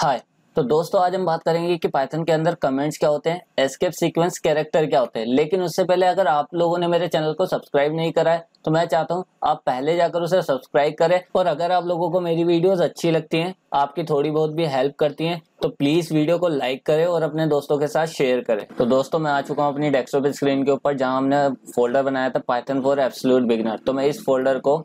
हाय तो दोस्तों आज हम बात करेंगे कि पाइथन के अंदर कमेंट्स क्या होते हैं एस्केप सीक्वेंस कैरेक्टर क्या होते हैं लेकिन उससे पहले अगर आप लोगों ने मेरे चैनल को सब्सक्राइब नहीं करा है तो मैं चाहता हूं आप पहले जाकर उसे सब्सक्राइब करें और अगर आप लोगों को मेरी वीडियोस अच्छी लगती हैं आपकी थोड़ी बहुत भी हेल्प करती हैं तो प्लीज वीडियो को लाइक करें और अपने दोस्तों के साथ शेयर करें तो दोस्तों मैं आ चुका हूं अपनी डेस्कटॉप स्क्रीन के ऊपर जहां हमने फोल्डर बनाया था पाइथन फॉर एब्सोल्यूट बिगनर तो मैं इस फोल्डर को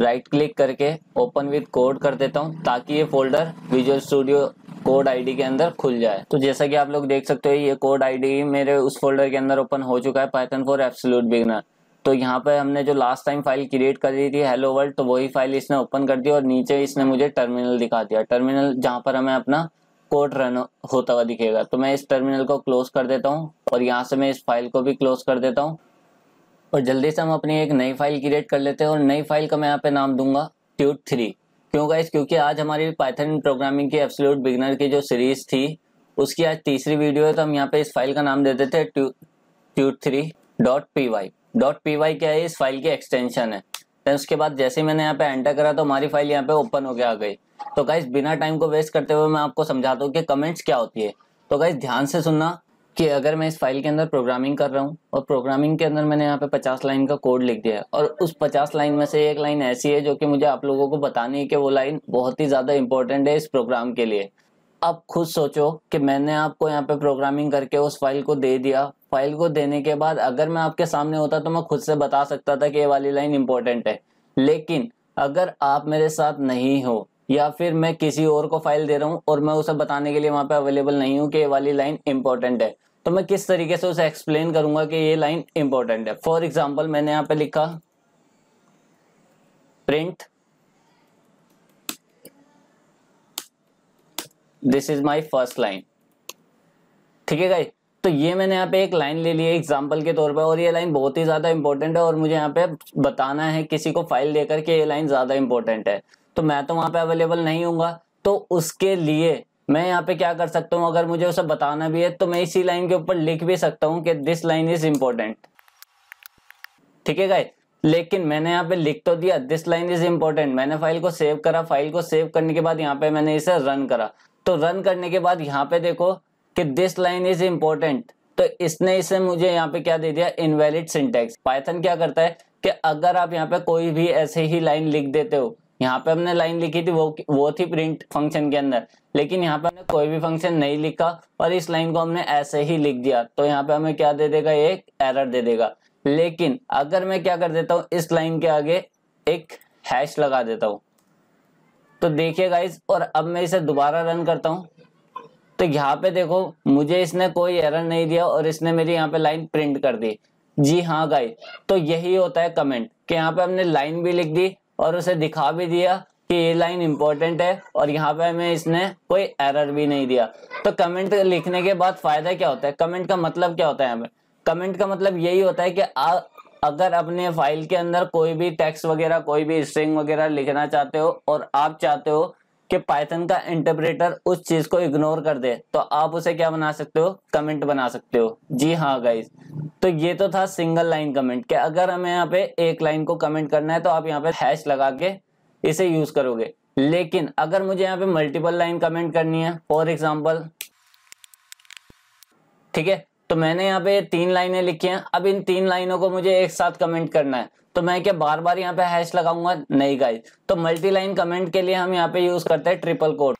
राइट क्लिक करके ओपन विथ कोड कर देता हूँ ताकि ये folder visual studio code IDE के अंदर खुल जाए तो जैसा कि आप लोग देख सकते हो ये कोड आईडी मेरे उस फोल्डर के अंदर ओपन हो चुका है पैथन फॉर एप्सोलूट बिगनर तो यहाँ पे हमने जो लास्ट टाइम फाइल क्रिएट कर दी थी हेलो वर्ल्ड तो वही फाइल इसने ओपन कर दी और नीचे इसने मुझे टर्मिनल दिखा दिया टर्मिनल जहाँ पर हमें अपना कोड रन होता हुआ दिखेगा तो मैं इस टर्मिनल को क्लोज कर देता हूँ और यहाँ से मैं इस फाइल को भी क्लोज कर देता हूँ और जल्दी से हम अपनी एक नई फाइल क्रिएट कर लेते हैं और नई फाइल का मैं यहाँ पे नाम दूंगा ट्यूट थ्री क्यों गाइस क्योंकि आज हमारी पाइथन प्रोग्रामिंग की एब्सोल्यूट बिगनर की जो सीरीज थी उसकी आज तीसरी वीडियो है तो हम यहाँ पे इस फाइल का नाम देते थे tut three dot P Y dot P Y क्या है इस फाइल की एक्सटेंशन है तो उसके बाद जैसे मैंने यहाँ पे एंटर करा तो हमारी फाइल यहाँ पे ओपन होकर आ गई तो गाइस बिना टाइम को वेस्ट करते हुए मैं आपको समझाता हूँ कि कमेंट्स क्या होती है तो गाइस ध्यान से सुनना कि अगर मैं इस फाइल के अंदर प्रोग्रामिंग कर रहा हूँ और प्रोग्रामिंग के अंदर मैंने यहाँ पे पचास लाइन का कोड लिख दिया है और उस पचास लाइन में से एक लाइन ऐसी है जो कि मुझे आप लोगों को बतानी है कि वो लाइन बहुत ही ज़्यादा इंपॉर्टेंट है इस प्रोग्राम के लिए अब खुद सोचो कि मैंने आपको यहाँ पे प्रोग्रामिंग करके उस फाइल को दे दिया फाइल को देने के बाद अगर मैं आपके सामने होता तो मैं खुद से बता सकता था कि ये वाली लाइन इंपॉर्टेंट है लेकिन अगर आप मेरे साथ नहीं हो या फिर मैं किसी और को फाइल दे रहा हूँ और मैं उसे बताने के लिए वहां पे अवेलेबल नहीं हूँ कि ये वाली लाइन इंपॉर्टेंट है तो मैं किस तरीके से उसे एक्सप्लेन करूंगा कि ये लाइन इंपॉर्टेंट है फॉर एग्जाम्पल मैंने यहाँ पे लिखा print this is my first line ठीक है तो ये मैंने यहाँ पे एक लाइन ले ली है एग्जाम्पल के तौर पर और ये लाइन बहुत ही ज्यादा इंपॉर्टेंट है और मुझे यहाँ पे बताना है किसी को फाइल देकर के ये लाइन ज्यादा इंपॉर्टेंट है तो मैं तो वहां पे अवेलेबल नहीं हूँ तो उसके लिए मैं यहाँ पे क्या कर सकता हूँ अगर मुझे उसे बताना भी है तो मैं इसी लाइन के ऊपर लिख भी सकता हूँ कि दिस लाइन इज इम्पोर्टेंट ठीक है गाय लेकिन मैंने यहाँ पे लिख तो दिया दिस लाइन इज इम्पोर्टेंट मैंने फाइल को सेव करा फाइल को सेव करने के बाद यहाँ पे मैंने इसे रन करा तो रन करने के बाद यहाँ पे देखो कि दिस लाइन इज इम्पोर्टेंट तो इसने इसे मुझे यहाँ पे क्या दे दिया इनवेलिड सिंटेक्स पाइथन क्या करता है कि अगर आप यहाँ पे कोई भी ऐसे ही लाइन लिख देते हो यहाँ पे हमने लाइन लिखी थी वो वो थी प्रिंट फंक्शन के अंदर लेकिन यहाँ पे हमने कोई भी फंक्शन नहीं लिखा और इस लाइन को हमने ऐसे ही लिख दिया तो यहाँ पे हमें क्या दे देगा एक एरर दे देगा लेकिन अगर मैं क्या कर देता हूँ इस लाइन के आगे एक हैश लगा देता हूँ तो देखिए गाइज और अब मैं इसे दोबारा रन करता हूँ तो यहाँ पे देखो मुझे इसने कोई एरर नहीं दिया और इसने मेरी यहाँ पे लाइन प्रिंट कर दी जी हाँ गाइज तो यही होता है कमेंट कि यहाँ पे हमने लाइन भी लिख दी और उसे दिखा भी दिया कि ये लाइन इंपॉर्टेंट है और यहाँ पे हमें इसने कोई एरर भी नहीं दिया तो कमेंट लिखने के बाद फायदा क्या होता है कमेंट का मतलब क्या होता है हमें कमेंट का मतलब यही होता है कि आ, अगर अपने फाइल के अंदर कोई भी टेक्स्ट वगैरह कोई भी स्ट्रिंग वगैरह लिखना चाहते हो और आप चाहते हो कि पाइथन का इंटरप्रेटर उस चीज को इग्नोर कर दे तो आप उसे क्या बना सकते हो कमेंट बना सकते हो जी हाँ गाइज तो ये तो था सिंगल लाइन कमेंट कि अगर हमें यहाँ पे एक लाइन को कमेंट करना है तो आप यहाँ पे हैश लगा के इसे यूज करोगे लेकिन अगर मुझे यहाँ पे मल्टीपल लाइन कमेंट करनी है फॉर एग्जाम्पल ठीक है तो मैंने यहाँ पे तीन लाइनें लिखी हैं अब इन तीन लाइनों को मुझे एक साथ कमेंट करना है तो मैं क्या बार बार यहाँ पे हैश लगाऊंगा नहीं गाइज तो मल्टी लाइन कमेंट के लिए हम यहाँ पे यूज करते हैं ट्रिपल कोड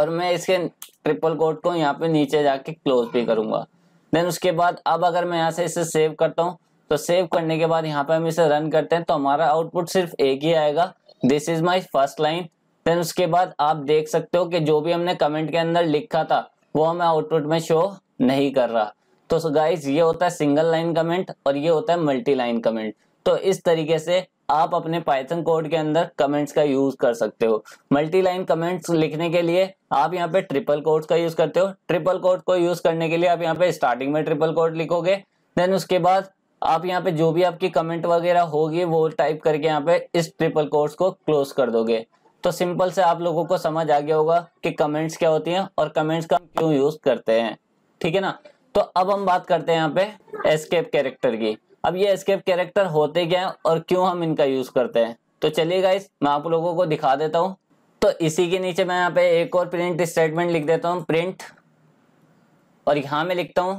और मैं इसके ट्रिपल कोड को यहाँ पे नीचे जाके क्लोज भी करूंगा देन उसके बाद अब अगर मैं यहाँ से इसे सेव करता हूँ तो सेव करने के बाद यहाँ पे हम इसे रन करते हैं तो हमारा आउटपुट सिर्फ एक ही आएगा this is my first line then उसके बाद आप देख सकते हो कि जो भी हमने कमेंट के अंदर लिखा था वो हमें आउटपुट में शो नहीं कर रहा तो गाइज ये होता है सिंगल लाइन कमेंट और ये होता है मल्टी लाइन कमेंट तो इस तरीके से आप अपने पाइथन कोड के अंदर कमेंट्स का यूज कर सकते हो मल्टी लाइन कमेंट्स लिखने के लिए आप यहाँ पे ट्रिपल कोड का यूज करते हो ट्रिपल कोड को यूज करने के लिए आप यहाँ पे स्टार्टिंग में ट्रिपल कोड लिखोगे देन उसके बाद आप यहाँ पे जो भी आपकी कमेंट वगैरह होगी वो टाइप करके यहाँ पे इस ट्रिपल कोर्स को क्लोज कर दोगे तो सिंपल से आप लोगों को समझ आ गया होगा कि कमेंट्स क्या होती हैं और कमेंट्स का क्यों यूज करते हैं ठीक है ना तो अब हम बात करते हैं यहाँ पे एस्केप कैरेक्टर की अब ये एस्केप कैरेक्टर होते क्या हैं और क्यों हम इनका यूज करते हैं तो चलिए गाइस मैं आप लोगों को दिखा देता हूँ तो इसी के नीचे मैं यहाँ पे एक और प्रिंट स्टेटमेंट लिख देता हूँ प्रिंट और यहां मैं लिखता हूं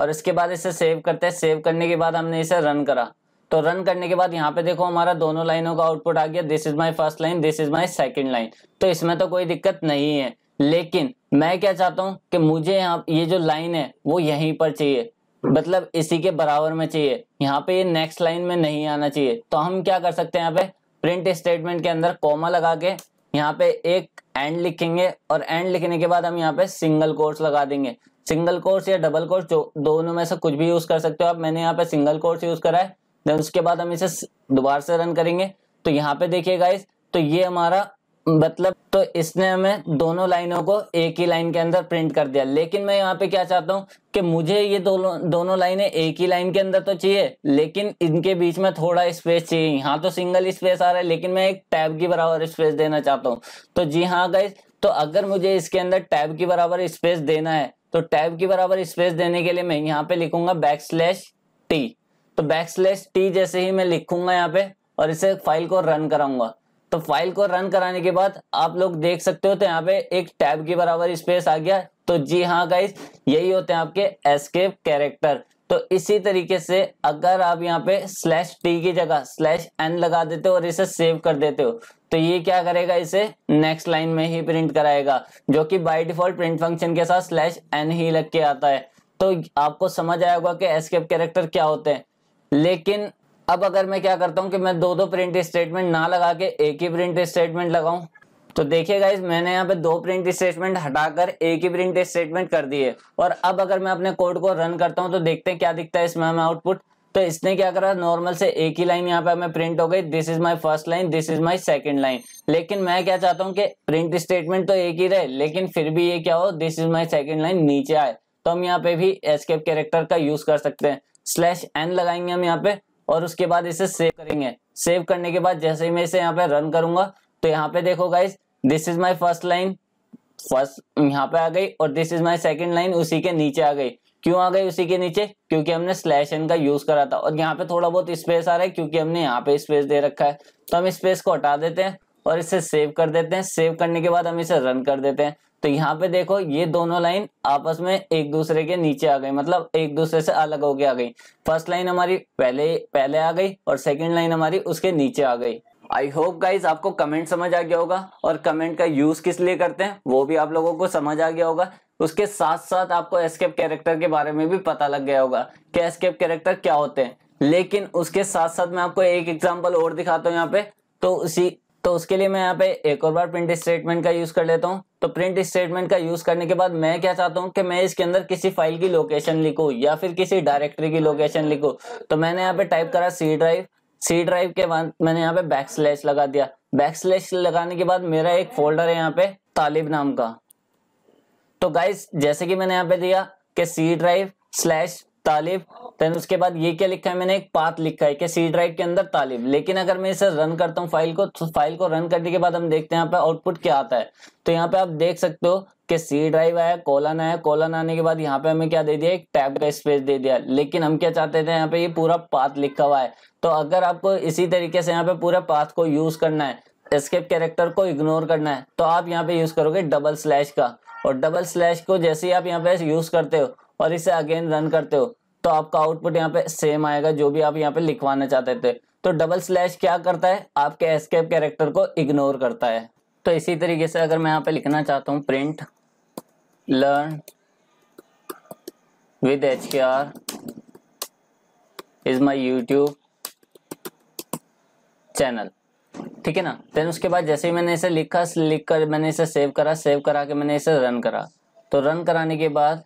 और इसके बाद इसे सेव करते हैं सेव करने के बाद हमने इसे रन करा तो रन करने के बाद यहाँ पे देखो हमारा दोनों लाइनों का आउटपुट आ गया this is my first line this is my second line तो इसमें तो कोई दिक्कत नहीं है लेकिन मैं क्या चाहता हूँ कि मुझे यहाँ ये जो लाइन है वो यहीं पर चाहिए मतलब इसी के बराबर में चाहिए यहाँ पे ये नेक्स्ट लाइन में नहीं आना चाहिए तो हम क्या कर सकते हैं यहाँ पे प्रिंट स्टेटमेंट के अंदर कॉमा लगा के यहाँ पे एक एंड लिखेंगे और एंड लिखने के बाद हम यहाँ पे सिंगल कोर्स लगा देंगे सिंगल कोर्स या डबल कोर्स जो दोनों में से कुछ भी यूज कर सकते हो आप मैंने यहाँ पे सिंगल कोर्स यूज करा है देन उसके बाद हम इसे दोबारा से रन करेंगे तो यहाँ पे देखिए गाइस तो ये हमारा मतलब तो इसने हमें दोनों लाइनों को एक ही लाइन के अंदर प्रिंट कर दिया लेकिन मैं यहाँ पे क्या चाहता हूँ कि मुझे ये दोनों दोनों लाइनें एक ही लाइन के अंदर तो चाहिए लेकिन इनके बीच में थोड़ा स्पेस चाहिए यहाँ तो सिंगल स्पेस आ रहा है लेकिन मैं एक टैब की बराबर स्पेस देना चाहता हूँ तो जी हाँ गई तो अगर मुझे इसके अंदर टैब की बराबर स्पेस देना है तो टैब की बराबर स्पेस देने के लिए मैं यहाँ पे लिखूंगा बैक स्लैश टी तो बैक स्लैश टी जैसे ही मैं लिखूंगा यहाँ पे और इसे फाइल को रन कराऊंगा तो फाइल को रन कराने के बाद आप लोग देख सकते हो तो यहाँ पे एक टैब के बराबर स्पेस आ गया तो जी हाँ गाइज यही होते हैं आपके एस्केप कैरेक्टर तो इसी तरीके से अगर आप यहाँ पे स्लैश टी की जगह स्लैश एन लगा देते हो और इसे सेव कर देते हो तो ये क्या करेगा इसे नेक्स्ट लाइन में ही प्रिंट कराएगा जो कि बाय डिफॉल्ट प्रिंट फंक्शन के साथ स्लैश एन ही लग के आता है तो आपको समझ आया होगा कि एस्केप कैरेक्टर क्या होते हैं लेकिन अब अगर मैं क्या करता हूँ कि मैं दो दो प्रिंट स्टेटमेंट ना लगा के एक ही प्रिंट स्टेटमेंट लगाऊ तो देखिए गाइज मैंने यहाँ पे दो प्रिंट स्टेटमेंट हटाकर एक ही प्रिंट स्टेटमेंट कर दिए और अब अगर मैं अपने कोड को रन करता हूँ तो देखते हैं क्या दिखता है इसमें हमें आउटपुट तो इसने क्या करा नॉर्मल से एक ही लाइन यहाँ पे हमें प्रिंट हो गई this is my first line this is my second line लेकिन मैं क्या चाहता हूँ कि प्रिंट स्टेटमेंट तो एक ही रहे लेकिन फिर भी ये क्या हो this is my second line नीचे आए तो हम यहाँ पे भी एस्केप कैरेक्टर का यूज कर सकते हैं स्लैश एन लगाएंगे हम यहाँ पे और उसके बाद इसे सेव करेंगे सेव करने के बाद जैसे ही मैं इसे यहाँ पे रन करूंगा तो यहाँ पे देखो guys this is my first line first यहाँ पे आ गई और this is my second line उसी के नीचे आ गई क्यों आ गई उसी के नीचे क्योंकि हमने स्लैश एन का यूज करा था और यहाँ पे थोड़ा बहुत स्पेस आ रहा है क्योंकि हमने यहाँ पे स्पेस दे रखा है तो हम स्पेस को हटा देते हैं और इसे सेव कर देते हैं सेव करने के बाद हम इसे रन कर देते हैं तो यहाँ पे देखो ये दोनों लाइन आपस में एक दूसरे के नीचे आ गई मतलब एक दूसरे से अलग होके आ गई फर्स्ट लाइन हमारी पहले पहले आ गई और सेकेंड लाइन हमारी उसके नीचे आ गई आई होप गाइज आपको कमेंट समझ आ गया होगा और कमेंट का यूज किस लिए करते हैं वो भी आप लोगों को समझ आ गया होगा उसके साथ साथ आपको एस्केप कैरेक्टर के बारे में भी पता लग गया होगा कि एस्केप कैरेक्टर क्या होते हैं लेकिन उसके साथ साथ मैं आपको एक एग्जाम्पल और दिखाता हूँ यहाँ पे तो उसी तो उसके लिए मैं यहाँ पे एक और बार प्रिंट स्टेटमेंट का यूज कर लेता हूँ तो प्रिंट स्टेटमेंट का यूज करने के बाद मैं क्या चाहता हूँ कि मैं इसके अंदर किसी फाइल की लोकेशन लिखू या फिर किसी डायरेक्टरी की लोकेशन लिखू तो मैंने यहाँ पे टाइप करा सी ड्राइव सी ड्राइव के बाद मैंने यहाँ पे बैक स्लैश लगा दिया बैक स्लैश लगाने के बाद मेरा एक फोल्डर है यहाँ पे तालिब नाम का तो गाइज जैसे कि मैंने यहाँ पे दिया कि C drive slash Talib then उसके बाद ये क्या लिखा है मैंने एक पाथ लिखा है कि सी ड्राइव के अंदर तालिब लेकिन अगर मैं इसे रन करता हूँ फाइल को तो फाइल को रन करने के बाद हम देखते हैं यहाँ पे आउटपुट क्या आता है तो यहाँ पे आप देख सकते हो कि सी ड्राइव आया कॉलन आया कॉलन आने के बाद यहाँ पे हमें क्या दे दिया एक टैब का स्पेस दे दिया लेकिन हम क्या चाहते थे यहाँ पे ये पूरा पाथ लिखा हुआ है तो अगर आपको इसी तरीके से यहाँ पे पूरा पाथ को यूज करना है एस्केप कैरेक्टर को इग्नोर करना है तो आप यहाँ पे यूज करोगे डबल स्लैश का और डबल स्लैश को जैसे ही आप यहाँ पे यूज करते हो और इसे अगेन रन करते हो तो आपका आउटपुट यहाँ पे सेम आएगा जो भी आप यहाँ पे लिखवाना चाहते थे तो डबल स्लैश क्या करता है आपके एस्केप कैरेक्टर को इग्नोर करता है तो इसी तरीके से अगर मैं यहाँ पे लिखना चाहता हूँ print learn with H K R is my YouTube channel ठीक है ना देन उसके बाद जैसे ही मैंने इसे लिखा लिख कर मैंने इसे सेव करा सेव करा के मैंने इसे रन करा तो रन कराने के बाद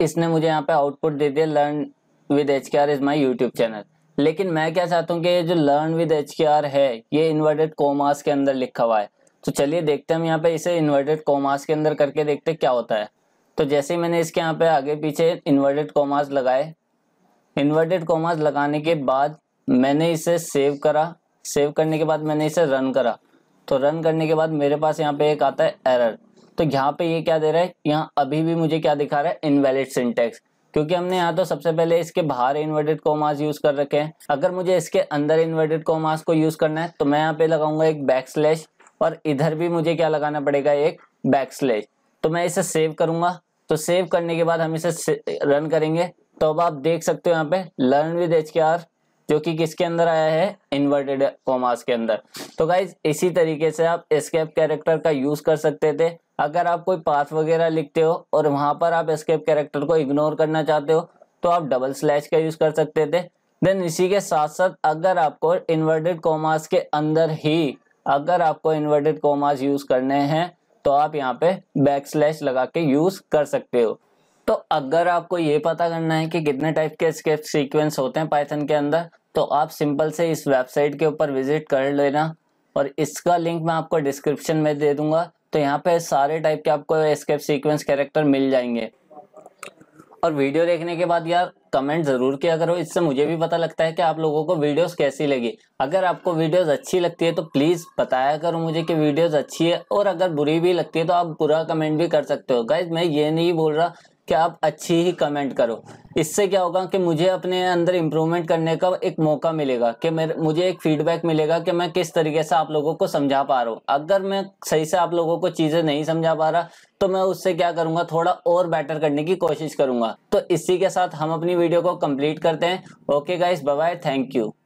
इसने मुझे यहाँ पे आउटपुट दे दिया learn with H K R is my YouTube channel लेकिन मैं क्या चाहता हूँ कि ये जो learn with H K R है ये इन्वर्टेड कॉमास के अंदर लिखा हुआ है तो चलिए देखते हैं हम यहाँ पे इसे इन्वर्टेड कॉमास के अंदर करके देखते क्या होता है तो जैसे ही मैंने इसके यहाँ पे आगे पीछे इन्वर्टेड कॉमास लगाए इन्वर्टेड कॉमास लगाने के बाद मैंने इसे सेव करा सेव करने के बाद मैंने इसे रन करा तो रन करने के बाद मेरे पास यहाँ पे एक आता है एरर तो यहाँ पे ये क्या दे रहा है यहाँ अभी भी मुझे क्या दिखा रहा है इनवैलिड सिंटेक्स क्योंकि हमने यहाँ तो सबसे पहले इसके बाहर इन्वर्टेड कॉमास यूज कर रखे हैं अगर मुझे इसके अंदर इन्वर्टेड कॉमास को यूज करना है तो मैं यहाँ पे लगाऊंगा एक बैक स्लैश और इधर भी मुझे क्या लगाना पड़ेगा एक बैक स्लैश तो मैं इसे सेव करूंगा तो सेव करने के बाद हम इसे रन करेंगे तो अब आप देख सकते हो यहाँ पे learn with H K R जो कि किसके अंदर आया है इन्वर्टेड कॉमास के अंदर तो गाइज इसी तरीके से आप स्केप कैरेक्टर का यूज कर सकते थे अगर आप कोई पाथ वगैरह लिखते हो और वहां पर आप स्केप कैरेक्टर को इग्नोर करना चाहते हो तो आप डबल स्लैश का यूज कर सकते थे देन इसी के साथ साथ अगर आपको इन्वर्टेड कॉमास के अंदर ही अगर आपको इन्वर्टेड कॉमास यूज करने हैं तो आप यहाँ पे बैक स्लैश लगा के यूज कर सकते हो तो अगर आपको ये पता करना है कि कितने टाइप के स्केप सीक्वेंस होते हैं पाइथन के अंदर तो आप सिंपल से इस वेबसाइट के ऊपर विजिट कर लेना और इसका लिंक मैं आपको डिस्क्रिप्शन में दे दूंगा तो यहाँ पे सारे टाइप के आपको एस्केप सीक्वेंस कैरेक्टर मिल जाएंगे और वीडियो देखने के बाद यार कमेंट जरूर किया करो इससे मुझे भी पता लगता है कि आप लोगों को वीडियोस कैसी लगी अगर आपको वीडियोस अच्छी लगती है तो प्लीज़ बताया करो मुझे कि वीडियोस अच्छी है और अगर बुरी भी लगती है तो आप बुरा कमेंट भी कर सकते हो गाइज मैं ये नहीं बोल रहा कि आप अच्छी ही कमेंट करो इससे क्या होगा कि मुझे अपने अंदर इम्प्रूवमेंट करने का एक मौका मिलेगा कि मेरे मुझे एक फीडबैक मिलेगा कि मैं किस तरीके से आप लोगों को समझा पा रहा हूँ अगर मैं सही से आप लोगों को चीज़ें नहीं समझा पा रहा तो मैं उससे क्या करूँगा थोड़ा और बेटर करने की कोशिश करूँगा तो इसी के साथ हम अपनी वीडियो को कम्प्लीट करते हैं okay guys bye thank you